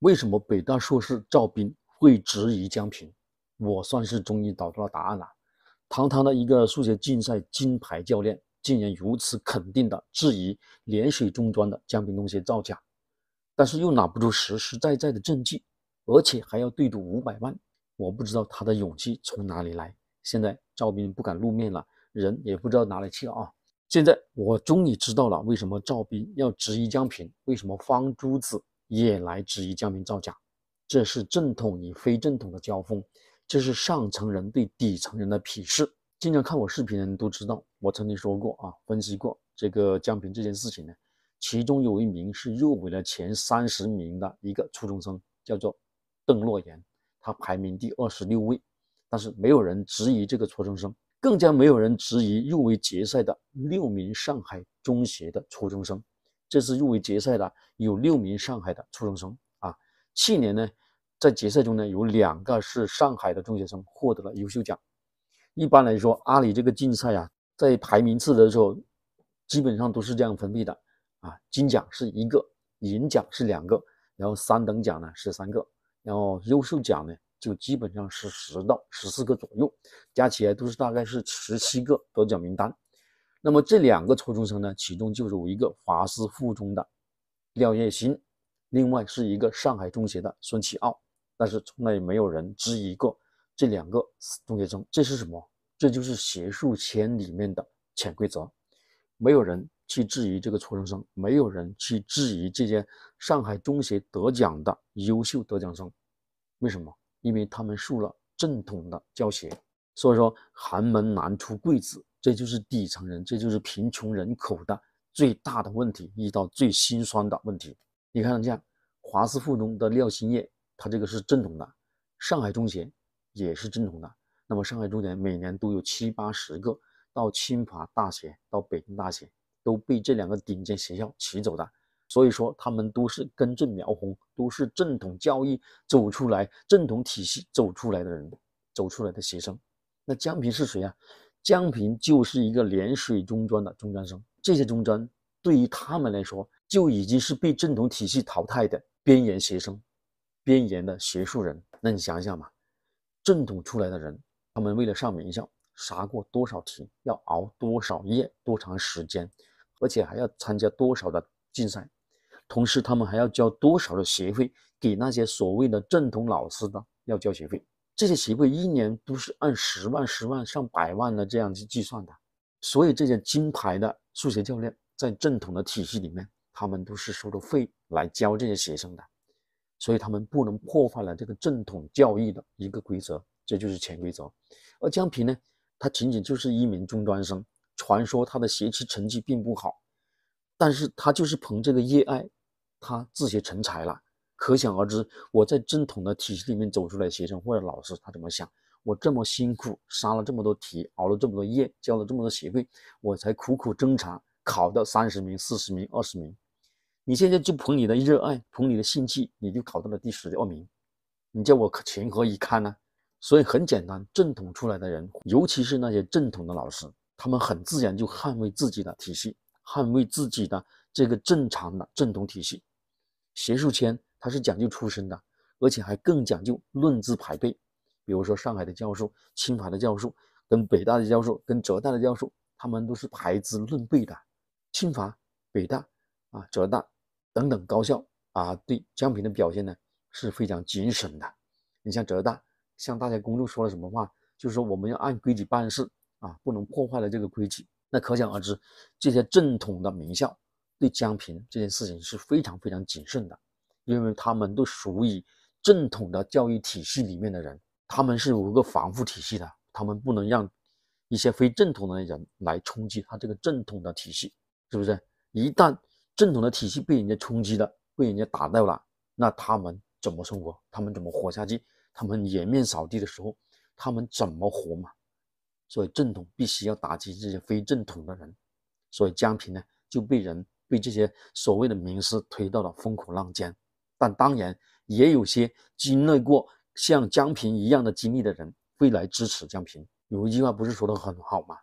为什么北大硕士赵斌会质疑江平？我算是终于找到了答案了。堂堂的一个数学竞赛金牌教练，竟然如此肯定的质疑涟水中专的江平同学造假，但是又拿不出实实在在的证据，而且还要对赌五百万。我不知道他的勇气从哪里来。现在赵斌不敢露面了，人也不知道哪里去了啊！现在我终于知道了为什么赵斌要质疑江平，为什么方珠子。也来质疑江平造假，这是正统与非正统的交锋，这是上层人对底层人的鄙视。经常看我视频的人都知道，我曾经说过啊，分析过这个江平这件事情呢，其中有一名是入围了前三十名的一个初中生，叫做邓洛言，他排名第二十六位，但是没有人质疑这个初中生，更加没有人质疑入围决赛的六名上海中学的初中生。这次入围决赛的有六名上海的初中生啊。去年呢，在决赛中呢，有两个是上海的中学生获得了优秀奖。一般来说，阿里这个竞赛啊，在排名次的时候，基本上都是这样分配的啊：金奖是一个，银奖是两个，然后三等奖呢是三个，然后优秀奖呢就基本上是十到十四个左右，加起来都是大概是十七个得奖名单。那么这两个初中生呢？其中就有一个华师附中的廖业新，另外是一个上海中学的孙启奥。但是从来也没有人质疑过这两个中学生，这是什么？这就是学术圈里面的潜规则，没有人去质疑这个初中生，没有人去质疑这些上海中学得奖的优秀得奖生。为什么？因为他们受了正统的教学，所以说寒门难出贵子。这就是底层人，这就是贫穷人口的最大的问题，遇到最心酸的问题。你看一下，华师附中的廖新业，他这个是正统的；上海中学也是正统的。那么上海中学每年都有七八十个到清华、大学到北京大学，都被这两个顶尖学校骑走的。所以说，他们都是根正苗红，都是正统教育走出来、正统体系走出来的人，走出来的学生。那江平是谁啊？江平就是一个涟水中专的中专生，这些中专对于他们来说就已经是被正统体系淘汰的边缘学生，边缘的学术人。那你想想吧，正统出来的人，他们为了上名校，啥过多少题，要熬多少夜，多长时间，而且还要参加多少的竞赛，同时他们还要交多少的学费给那些所谓的正统老师呢？要交学费。这些协会一年都是按十万、十万上百万的这样去计算的，所以这些金牌的数学教练在正统的体系里面，他们都是收的费来教这些学生的，所以他们不能破坏了这个正统教育的一个规则，这就是潜规则。而江平呢，他仅仅就是一名中专生，传说他的学习成绩并不好，但是他就是凭这个热爱，他自学成才了。可想而知，我在正统的体系里面走出来，学生或者老师，他怎么想？我这么辛苦，杀了这么多题，熬了这么多夜，交了这么多学费，我才苦苦挣扎，考到三十名、四十名、二十名。你现在就捧你的热爱，捧你的兴趣，你就考到了第十、二名，你叫我可情何以堪呢？所以很简单，正统出来的人，尤其是那些正统的老师，他们很自然就捍卫自己的体系，捍卫自己的这个正常的正统体系。学术圈。他是讲究出身的，而且还更讲究论资排辈。比如说，上海的教授、清华的教授、跟北大的教授、跟浙大的教授，他们都是排资论辈的。清华、北大啊、浙大等等高校啊，对江平的表现呢是非常谨慎的。你像浙大，向大家公众说了什么话，就是说我们要按规矩办事啊，不能破坏了这个规矩。那可想而知，这些正统的名校对江平这件事情是非常非常谨慎的。因为他们都属于正统的教育体系里面的人，他们是有一个防护体系的，他们不能让一些非正统的人来冲击他这个正统的体系，是不是？一旦正统的体系被人家冲击了，被人家打掉了，那他们怎么生活？他们怎么活下去？他们颜面扫地的时候，他们怎么活嘛？所以正统必须要打击这些非正统的人，所以江平呢，就被人被这些所谓的名师推到了风口浪尖。但当然，也有些经历过像江平一样的经历的人会来支持江平。有一句话不是说的很好吗？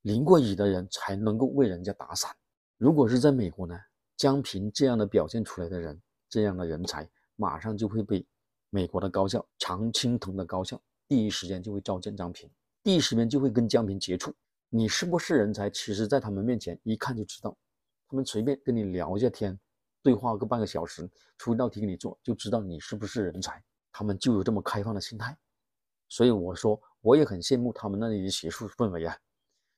淋过雨的人才能够为人家打伞。如果是在美国呢，江平这样的表现出来的人，这样的人才，马上就会被美国的高校、常青藤的高校第一时间就会召见江平，第一时间就会跟江平接触。你是不是人才，其实在他们面前一看就知道，他们随便跟你聊一下天。对话个半个小时，出一道题给你做，就知道你是不是人才。他们就有这么开放的心态，所以我说我也很羡慕他们那里的学术氛围啊！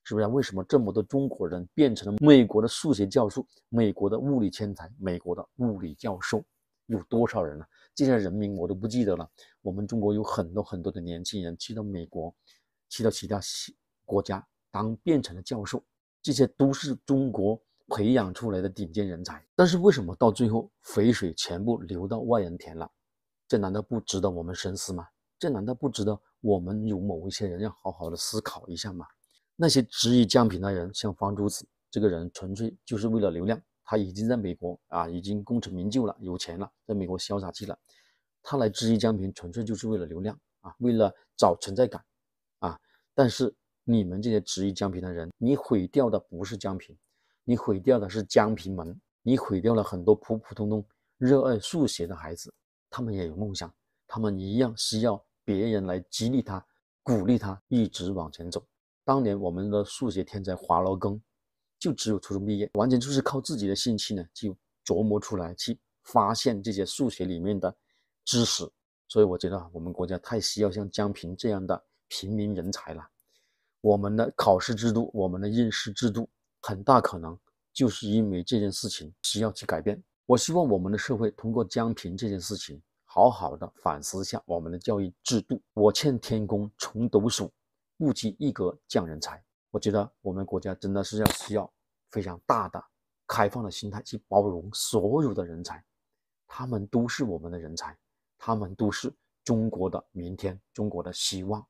是不是？为什么这么多中国人变成了美国的数学教授、美国的物理天才、美国的物理教授？有多少人呢？这些人名我都不记得了。我们中国有很多很多的年轻人去到美国、去到其他国家当变成了教授，这些都是中国。培养出来的顶尖人才，但是为什么到最后肥水全部流到外人田了？这难道不值得我们深思吗？这难道不值得我们有某一些人要好好的思考一下吗？那些质疑江平的人，像方珠子这个人，纯粹就是为了流量，他已经在美国啊，已经功成名就了，有钱了，在美国潇洒去了。他来质疑江平，纯粹就是为了流量啊，为了找存在感啊。但是你们这些质疑江平的人，你毁掉的不是江平。你毁掉的是江平门，你毁掉了很多普普通通热爱数学的孩子，他们也有梦想，他们一样需要别人来激励他、鼓励他，一直往前走。当年我们的数学天才华罗庚，就只有初中毕业，完全就是靠自己的兴趣呢，就琢磨出来去发现这些数学里面的知识。所以我觉得，我们国家太需要像江平这样的平民人才了。我们的考试制度，我们的应试制度。很大可能就是因为这件事情需要去改变。我希望我们的社会通过江平这件事情，好好的反思一下我们的教育制度。我劝天公重抖擞，不拘一格降人才。我觉得我们国家真的是要需要非常大的开放的心态去包容所有的人才，他们都是我们的人才，他们都是中国的明天，中国的希望。